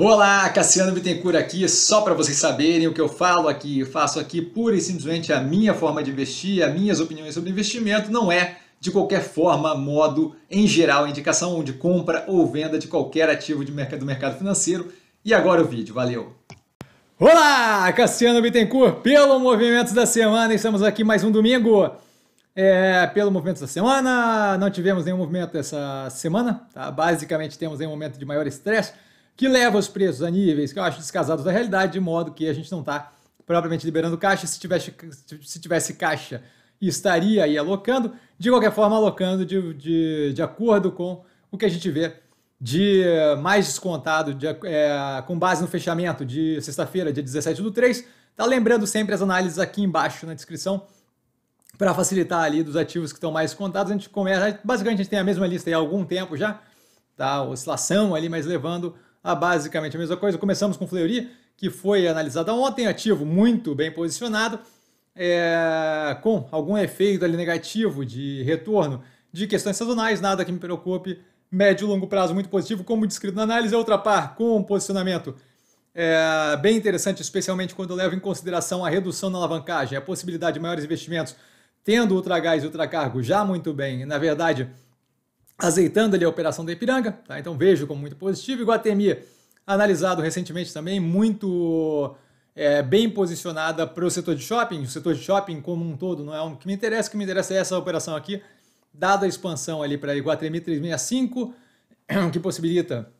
Olá, Cassiano Bittencourt aqui, só para vocês saberem o que eu falo aqui, eu faço aqui pura e simplesmente a minha forma de investir, as minhas opiniões sobre investimento, não é de qualquer forma, modo, em geral, indicação de compra ou venda de qualquer ativo de mercado, do mercado financeiro. E agora o vídeo, valeu! Olá, Cassiano Bittencourt, pelo Movimentos da Semana, estamos aqui mais um domingo. É, pelo movimento da semana, não tivemos nenhum movimento essa semana, tá? basicamente temos um momento de maior estresse, que leva os preços a níveis que eu acho descasados da realidade, de modo que a gente não está propriamente liberando caixa. Se tivesse, se tivesse caixa, estaria aí alocando. De qualquer forma, alocando de, de, de acordo com o que a gente vê de mais descontado, de, é, com base no fechamento de sexta-feira, dia 17 do 3. Tá lembrando sempre as análises aqui embaixo na descrição para facilitar ali dos ativos que estão mais descontados. A gente começa, basicamente a gente tem a mesma lista há algum tempo já, tá? Oscilação ali, mas levando a ah, basicamente a mesma coisa. Começamos com Fleury, que foi analisada ontem, ativo muito bem posicionado, é, com algum efeito ali negativo de retorno de questões sazonais, nada que me preocupe. Médio e longo prazo muito positivo, como descrito na análise, outra par com um posicionamento é, bem interessante, especialmente quando leva em consideração a redução na alavancagem, a possibilidade de maiores investimentos, tendo o Ultragás e Ultracargo já muito bem, na verdade, azeitando ali a operação da Ipiranga, tá? então vejo como muito positivo. Iguatemi, analisado recentemente também, muito é, bem posicionada para o setor de shopping. O setor de shopping como um todo não é um que me interessa, o que me interessa é essa operação aqui, dada a expansão ali para Iguatemi 365, que possibilita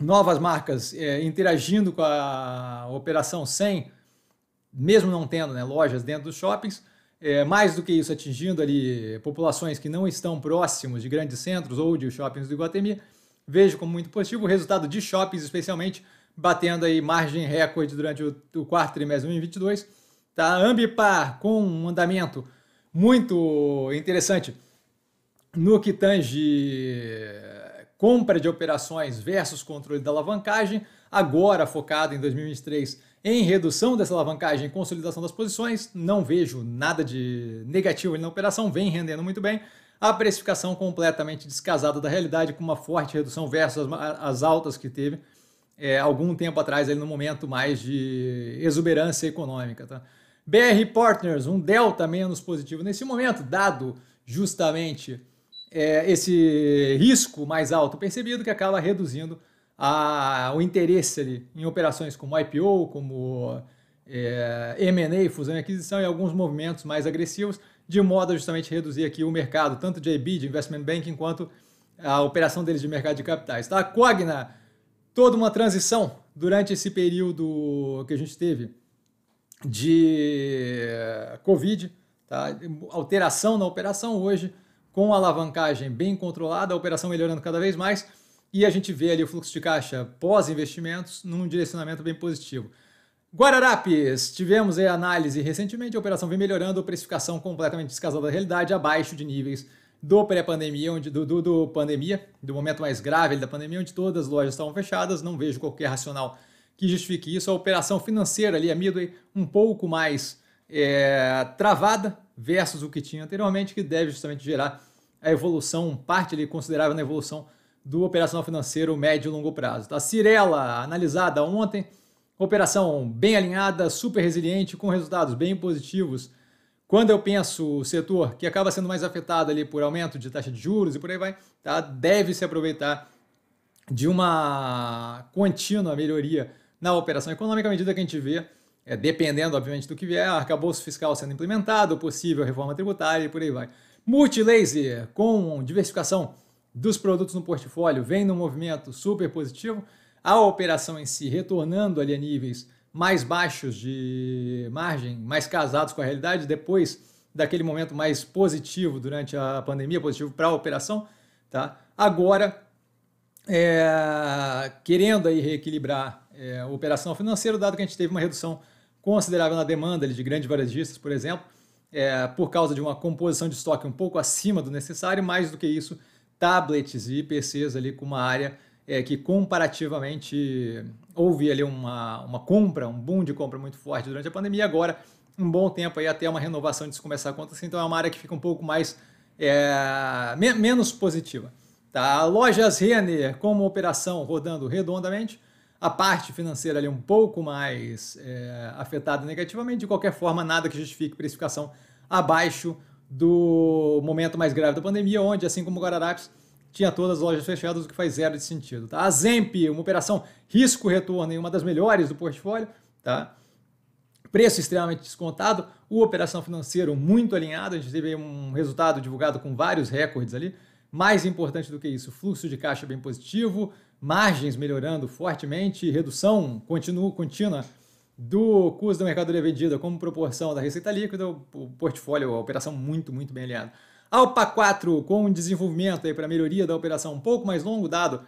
novas marcas é, interagindo com a operação sem, mesmo não tendo né, lojas dentro dos shoppings é, mais do que isso, atingindo ali populações que não estão próximos de grandes centros ou de shoppings do Iguatemi, vejo como muito positivo o resultado de shoppings, especialmente batendo aí margem recorde durante o, o quarto trimestre de 2022. Tá ambipar com um andamento muito interessante no que tange eh, compra de operações versus controle da alavancagem, agora focado em 2023 em redução dessa alavancagem e consolidação das posições. Não vejo nada de negativo na operação, vem rendendo muito bem. A precificação completamente descasada da realidade, com uma forte redução versus as, as altas que teve é, algum tempo atrás, ali no momento mais de exuberância econômica. Tá? BR Partners, um delta menos positivo nesse momento, dado justamente é, esse risco mais alto percebido que acaba reduzindo a, o interesse ali em operações como IPO, como é, M&A, fusão e aquisição e alguns movimentos mais agressivos, de modo a justamente reduzir aqui o mercado, tanto de IB, de investment banking, quanto a operação deles de mercado de capitais. Tá? A Cogna, toda uma transição durante esse período que a gente teve de eh, Covid, tá? alteração na operação hoje, com alavancagem bem controlada, a operação melhorando cada vez mais, e a gente vê ali o fluxo de caixa pós-investimentos num direcionamento bem positivo. Guararapes, tivemos aí análise recentemente, a operação vem melhorando, a precificação completamente descasada da realidade, abaixo de níveis do pré-pandemia, onde do, do, do, pandemia, do momento mais grave da pandemia, onde todas as lojas estavam fechadas, não vejo qualquer racional que justifique isso. A operação financeira ali, a Midway, um pouco mais é, travada versus o que tinha anteriormente, que deve justamente gerar a evolução, parte ali considerável na evolução do operacional financeiro médio e longo prazo. Tá? Cirela, analisada ontem, operação bem alinhada, super resiliente, com resultados bem positivos. Quando eu penso o setor que acaba sendo mais afetado ali por aumento de taxa de juros e por aí vai, tá? deve se aproveitar de uma contínua melhoria na operação econômica à medida que a gente vê, é, dependendo obviamente do que vier, arcabouço fiscal sendo implementado, possível reforma tributária e por aí vai. Multilaser com diversificação dos produtos no portfólio vem num movimento super positivo, a operação em si retornando ali a níveis mais baixos de margem, mais casados com a realidade, depois daquele momento mais positivo durante a pandemia, positivo para a operação, tá? Agora, é, querendo aí reequilibrar é, a operação financeira, dado que a gente teve uma redução considerável na demanda ali, de grandes varejistas, por exemplo, é, por causa de uma composição de estoque um pouco acima do necessário, mais do que isso, tablets e PCs ali com uma área é, que comparativamente houve ali uma, uma compra, um boom de compra muito forte durante a pandemia, agora um bom tempo aí até uma renovação disso começar a acontecer, então é uma área que fica um pouco mais é, me menos positiva. Tá? Lojas Renner como operação rodando redondamente, a parte financeira ali um pouco mais é, afetada negativamente, de qualquer forma nada que justifique precificação abaixo do momento mais grave da pandemia, onde, assim como o Guararapes, tinha todas as lojas fechadas, o que faz zero de sentido. Tá? A Zemp, uma operação risco-retorno e uma das melhores do portfólio, tá? preço extremamente descontado, o operação financeira muito alinhada, a gente teve um resultado divulgado com vários recordes ali. Mais importante do que isso, fluxo de caixa bem positivo, margens melhorando fortemente, redução continua, contínua do custo da mercadoria vendida como proporção da receita líquida, o portfólio, a operação muito, muito bem alinhado. Alpa 4, com desenvolvimento para melhoria da operação um pouco mais longo, dado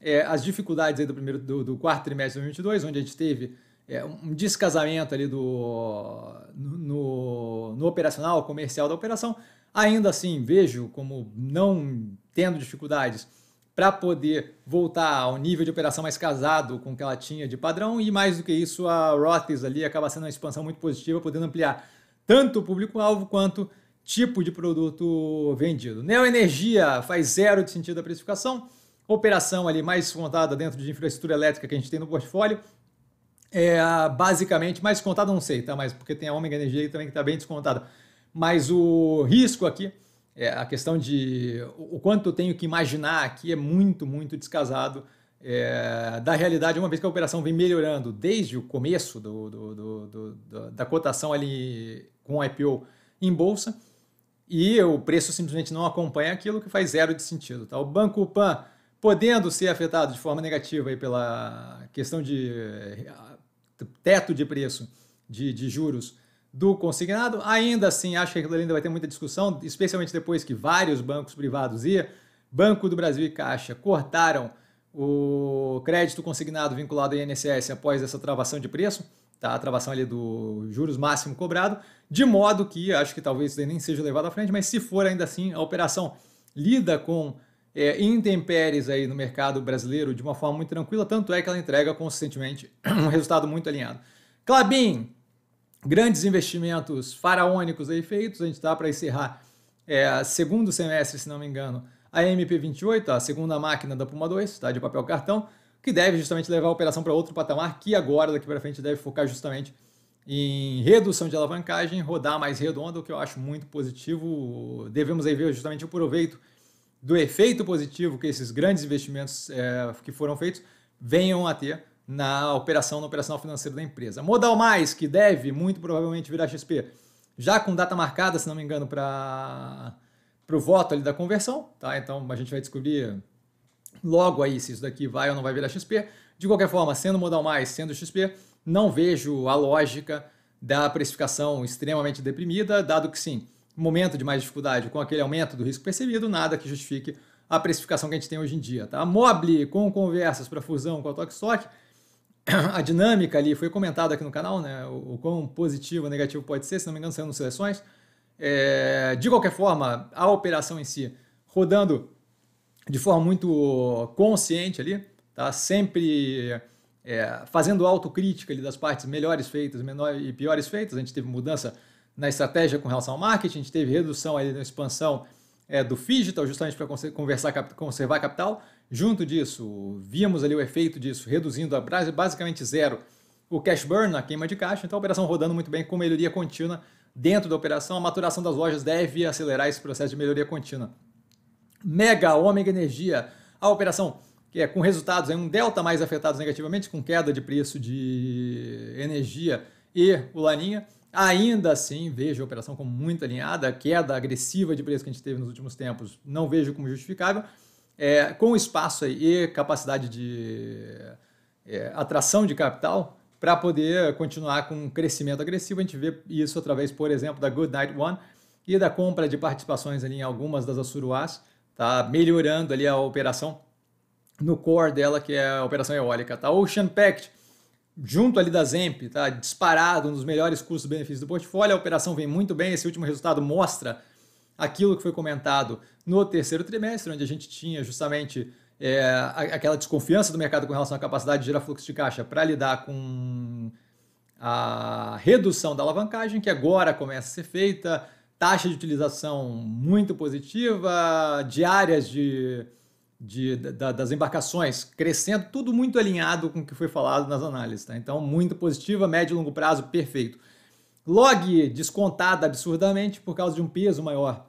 é, as dificuldades do, primeiro, do, do, quarto trimestre de 2022, onde a gente teve é, um descasamento ali do, no, no operacional, comercial da operação. Ainda assim, vejo como não tendo dificuldades para poder voltar ao nível de operação mais casado com o que ela tinha de padrão e mais do que isso a Rothes ali acaba sendo uma expansão muito positiva, podendo ampliar tanto o público-alvo quanto tipo de produto vendido. Neoenergia faz zero de sentido da precificação, operação ali mais contada dentro de infraestrutura elétrica que a gente tem no portfólio, é basicamente mais contada não sei, tá? Mas porque tem a Ômega Energia aí também que está bem descontada. Mas o risco aqui é, a questão de o quanto eu tenho que imaginar aqui é muito, muito descasado é, da realidade, uma vez que a operação vem melhorando desde o começo do, do, do, da cotação ali com o IPO em bolsa, e o preço simplesmente não acompanha aquilo que faz zero de sentido. Tá? O Banco Pan, podendo ser afetado de forma negativa aí pela questão de eh, teto de preço de, de juros, do consignado. Ainda assim, acho que aquilo ainda vai ter muita discussão, especialmente depois que vários bancos privados e Banco do Brasil e Caixa cortaram o crédito consignado vinculado ao INSS após essa travação de preço, tá? a travação ali do juros máximo cobrado, de modo que acho que talvez isso nem seja levado à frente, mas se for ainda assim, a operação lida com é, intempéries aí no mercado brasileiro de uma forma muito tranquila, tanto é que ela entrega consistentemente um resultado muito alinhado. Clabin, grandes investimentos faraônicos aí feitos. A gente está para encerrar é, segundo semestre, se não me engano, a MP28, a segunda máquina da Puma 2, tá, de papel cartão, que deve justamente levar a operação para outro patamar, que agora, daqui para frente, deve focar justamente em redução de alavancagem, rodar mais redondo, o que eu acho muito positivo. Devemos aí ver justamente o proveito do efeito positivo que esses grandes investimentos é, que foram feitos venham a ter na operação, na operação financeira da empresa. Modal mais, que deve muito provavelmente virar XP, já com data marcada, se não me engano, para o voto ali da conversão, tá? Então a gente vai descobrir logo aí se isso daqui vai ou não vai virar XP. De qualquer forma, sendo modal mais, sendo XP, não vejo a lógica da precificação extremamente deprimida, dado que sim, momento de mais dificuldade com aquele aumento do risco percebido, nada que justifique a precificação que a gente tem hoje em dia, tá? Mobile com conversas para fusão com a Tokstok, a dinâmica ali foi comentada aqui no canal, né? O, o quão positivo ou negativo pode ser, se não me engano, saiu nas seleções. É, de qualquer forma, a operação em si rodando de forma muito consciente ali, tá? Sempre é, fazendo autocrítica ali das partes melhores feitas menor e piores feitas. A gente teve mudança na estratégia com relação ao marketing, a gente teve redução ali na expansão é, do Digital, justamente para conversar, conservar capital. Junto disso, vimos ali o efeito disso, reduzindo a basicamente zero o cash burn, a queima de caixa. Então, a operação rodando muito bem com melhoria contínua dentro da operação. A maturação das lojas deve acelerar esse processo de melhoria contínua. Mega, Ômega Energia, a operação que é com resultados é um delta mais afetados negativamente, com queda de preço de energia e o Laninha. Ainda assim, vejo a operação como muito alinhada, a queda agressiva de preço que a gente teve nos últimos tempos não vejo como justificável. É, com espaço e capacidade de é, atração de capital para poder continuar com um crescimento agressivo, a gente vê isso através, por exemplo, da Good Night One e da compra de participações ali em algumas das Assuruás, tá melhorando ali a operação no core dela, que é a operação eólica. Tá? Ocean Pact junto ali da Zemp, tá? disparado, um dos melhores custos-benefícios do portfólio. A operação vem muito bem, esse último resultado mostra aquilo que foi comentado no terceiro trimestre, onde a gente tinha justamente é, aquela desconfiança do mercado com relação à capacidade de gerar fluxo de caixa para lidar com a redução da alavancagem, que agora começa a ser feita, taxa de utilização muito positiva, diárias de de, da, das embarcações crescendo, tudo muito alinhado com o que foi falado nas análises. Tá? Então, muito positiva, médio e longo prazo, perfeito. Log descontada absurdamente por causa de um peso maior,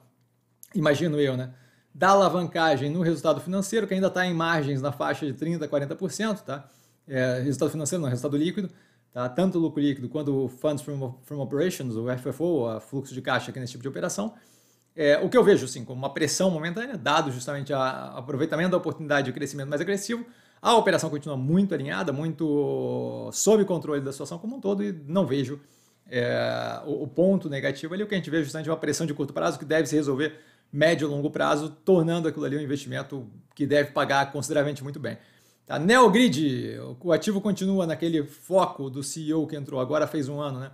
imagino eu, né? Da alavancagem no resultado financeiro, que ainda está em margens na faixa de 30% a 40%, tá? É, resultado financeiro não, resultado líquido, tá? Tanto lucro líquido quanto funds from, from operations, o FFO, o fluxo de caixa aqui nesse tipo de operação. É, o que eu vejo, sim, como uma pressão momentânea, dado justamente o aproveitamento da oportunidade de crescimento mais agressivo, a operação continua muito alinhada, muito sob controle da situação como um todo e não vejo é, o, o, ponto negativo ali. O que a gente vê é justamente uma pressão de curto prazo que deve se resolver médio e longo prazo, tornando aquilo ali um investimento que deve pagar consideravelmente muito bem. Tá, Neogrid, o ativo continua naquele foco do CEO que entrou agora fez um ano, né?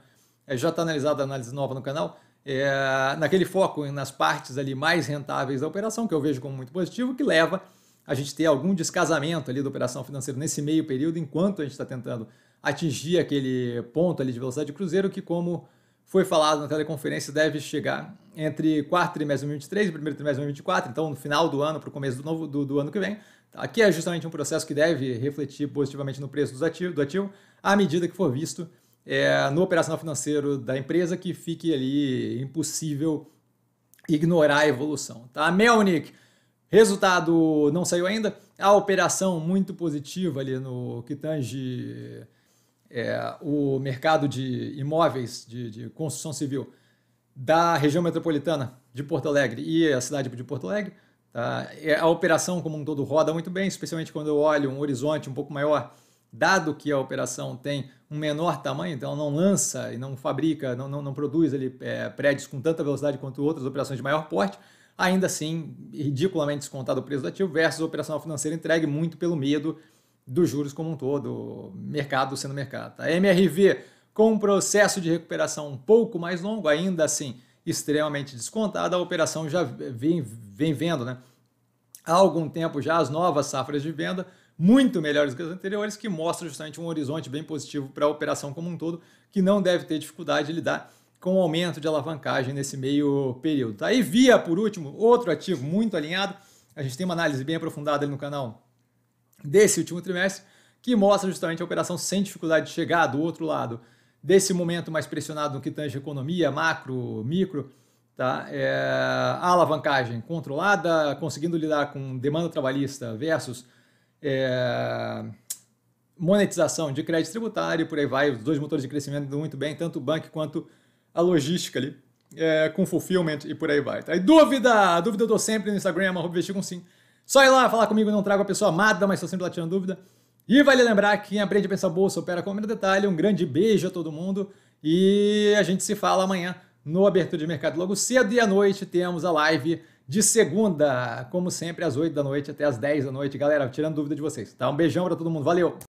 É, já está analisada a análise nova no canal é, naquele foco nas partes ali mais rentáveis da operação, que eu vejo como muito positivo, que leva a gente ter algum descasamento ali da operação financeira nesse meio período, enquanto a gente está tentando atingir aquele ponto ali de velocidade de cruzeiro, que como foi falado na teleconferência, deve chegar entre quarto trimestre de 2023 e primeiro trimestre de 2024, então no final do ano para o começo do, novo, do, do, ano que vem. Tá? Aqui é justamente um processo que deve refletir positivamente no preço dos do ativo à medida que for visto é, no operacional financeiro da empresa que fique ali impossível ignorar a evolução. Tá? Melnick, resultado não saiu ainda. A operação muito positiva ali no que tange é, o mercado de imóveis de, de construção civil da região metropolitana de Porto Alegre e a cidade de Porto Alegre. Tá? É, a operação como um todo roda muito bem, especialmente quando eu olho um horizonte um pouco maior dado que a operação tem um menor tamanho, então não lança e não fabrica, não, não, não produz ali, é, prédios com tanta velocidade quanto outras operações de maior porte, ainda assim ridiculamente descontado o preço do ativo versus a operação financeira entregue muito pelo medo dos juros como um todo, mercado sendo mercado. A tá? MRV com um processo de recuperação um pouco mais longo, ainda assim extremamente descontada, a operação já vem, vem vendo né? há algum tempo já as novas safras de venda, muito melhores que as anteriores, que mostra justamente um horizonte bem positivo para a operação como um todo, que não deve ter dificuldade de lidar com o aumento de alavancagem nesse meio período. Tá? E via, por último, outro ativo muito alinhado, a gente tem uma análise bem aprofundada ali no canal desse último trimestre, que mostra justamente a operação sem dificuldade de chegar do outro lado desse momento mais pressionado no que tange economia, macro, micro, tá? É, a alavancagem controlada, conseguindo lidar com demanda trabalhista versus é, monetização de crédito tributário, por aí vai, os dois motores de crescimento muito bem, tanto o banco quanto a logística ali, é, com fulfillment e por aí vai. Tá? E dúvida! Dúvida eu estou sempre no Instagram, investir com sim. Só ir lá falar comigo, não trago a pessoa amada, mas estou sempre lá tirando dúvida. E vale lembrar que quem aprende a pensar bolsa opera com o detalhe. Um grande beijo a todo mundo e a gente se fala amanhã no Abertura de Mercado logo cedo e à noite temos a live de segunda, como sempre, às 8 da noite até às 10 da noite. Galera, tirando dúvida de vocês, tá? Um beijão para todo mundo. Valeu!